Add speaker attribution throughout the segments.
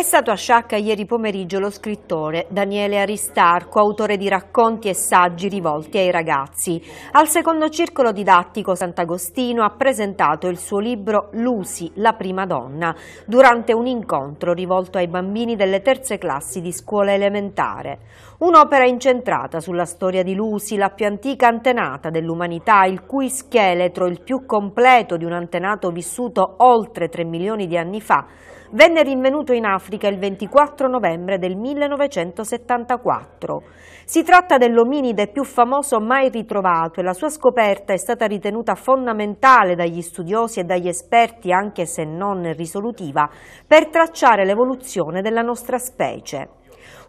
Speaker 1: È stato a Sciacca ieri pomeriggio lo scrittore Daniele Aristarco, autore di racconti e saggi rivolti ai ragazzi. Al secondo circolo didattico Sant'Agostino ha presentato il suo libro Lucy, la prima donna, durante un incontro rivolto ai bambini delle terze classi di scuola elementare. Un'opera incentrata sulla storia di Lucy, la più antica antenata dell'umanità, il cui scheletro, il più completo di un antenato vissuto oltre 3 milioni di anni fa, venne rinvenuto in Africa Africa il 24 novembre del 1974. Si tratta dell'ominide più famoso mai ritrovato e la sua scoperta è stata ritenuta fondamentale dagli studiosi e dagli esperti, anche se non risolutiva, per tracciare l'evoluzione della nostra specie.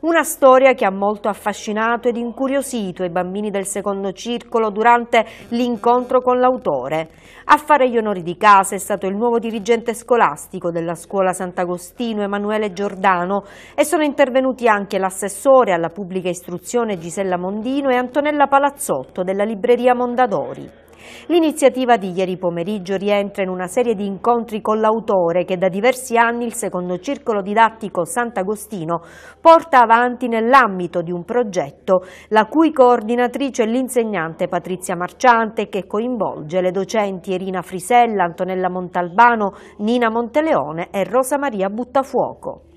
Speaker 1: Una storia che ha molto affascinato ed incuriosito i bambini del secondo circolo durante l'incontro con l'autore. A fare gli onori di casa è stato il nuovo dirigente scolastico della scuola Sant'Agostino Emanuele Giordano e sono intervenuti anche l'assessore alla pubblica istruzione Gisella Mondino e Antonella Palazzotto della libreria Mondadori. L'iniziativa di ieri pomeriggio rientra in una serie di incontri con l'autore che da diversi anni il secondo circolo didattico Sant'Agostino porta avanti nell'ambito di un progetto la cui coordinatrice è l'insegnante Patrizia Marciante che coinvolge le docenti Irina Frisella, Antonella Montalbano, Nina Monteleone e Rosa Maria Buttafuoco.